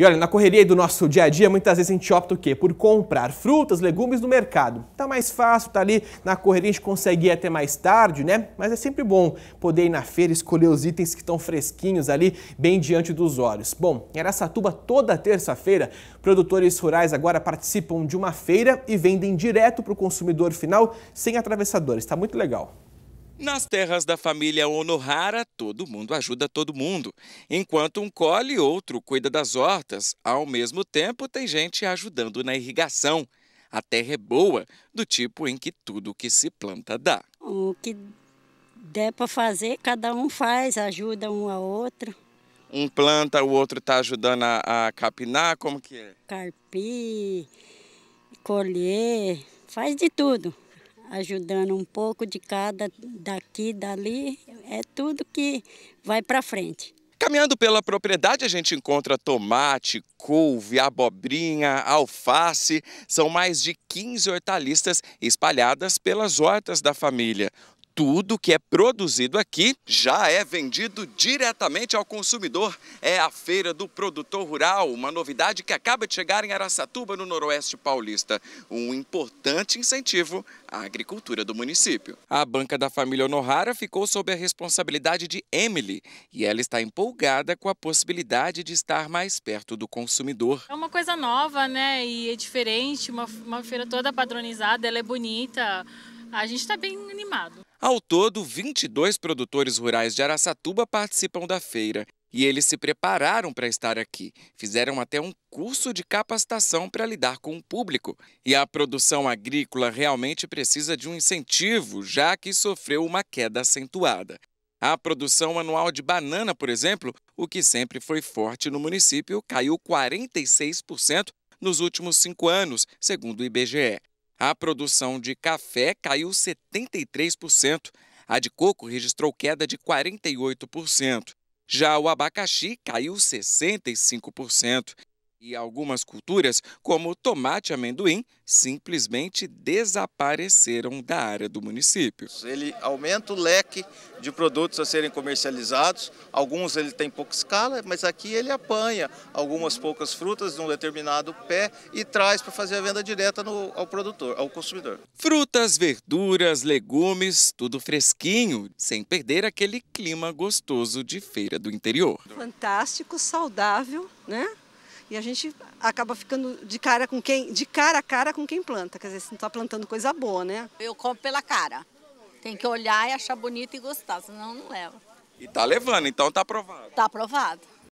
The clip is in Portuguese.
E olha, na correria do nosso dia a dia, muitas vezes a gente opta o quê? Por comprar frutas, legumes no mercado. Tá mais fácil, tá ali na correria, a gente consegue ir até mais tarde, né? Mas é sempre bom poder ir na feira escolher os itens que estão fresquinhos ali, bem diante dos olhos. Bom, em Aracatuba, toda terça-feira, produtores rurais agora participam de uma feira e vendem direto para o consumidor final, sem atravessadores. Está muito legal. Nas terras da família Onohara, todo mundo ajuda todo mundo. Enquanto um colhe, outro cuida das hortas. Ao mesmo tempo, tem gente ajudando na irrigação. A terra é boa, do tipo em que tudo que se planta dá. O que der para fazer, cada um faz, ajuda um ao outro. Um planta, o outro está ajudando a, a capinar, como que é? Carpir, colher, faz de tudo ajudando um pouco de cada, daqui, dali, é tudo que vai para frente. Caminhando pela propriedade, a gente encontra tomate, couve, abobrinha, alface. São mais de 15 hortaliças espalhadas pelas hortas da família tudo que é produzido aqui já é vendido diretamente ao consumidor. É a Feira do Produtor Rural, uma novidade que acaba de chegar em Araçatuba, no Noroeste Paulista. Um importante incentivo à agricultura do município. A banca da família Honorara ficou sob a responsabilidade de Emily e ela está empolgada com a possibilidade de estar mais perto do consumidor. É uma coisa nova, né? E é diferente, uma, uma feira toda padronizada, ela é bonita. A gente está bem animado. Ao todo, 22 produtores rurais de Araçatuba participam da feira e eles se prepararam para estar aqui. Fizeram até um curso de capacitação para lidar com o público. E a produção agrícola realmente precisa de um incentivo, já que sofreu uma queda acentuada. A produção anual de banana, por exemplo, o que sempre foi forte no município, caiu 46% nos últimos cinco anos, segundo o IBGE. A produção de café caiu 73%, a de coco registrou queda de 48%. Já o abacaxi caiu 65%. E algumas culturas, como tomate e amendoim, simplesmente desapareceram da área do município. Ele aumenta o leque de produtos a serem comercializados, alguns ele tem pouca escala, mas aqui ele apanha algumas poucas frutas de um determinado pé e traz para fazer a venda direta no, ao produtor, ao consumidor. Frutas, verduras, legumes, tudo fresquinho, sem perder aquele clima gostoso de feira do interior. Fantástico, saudável, né? E a gente acaba ficando de cara com quem, de cara a cara com quem planta. Quer dizer, você não está plantando coisa boa, né? Eu compro pela cara. Tem que olhar e achar bonito e gostar, senão não leva. E tá levando, então tá aprovado. Tá aprovado.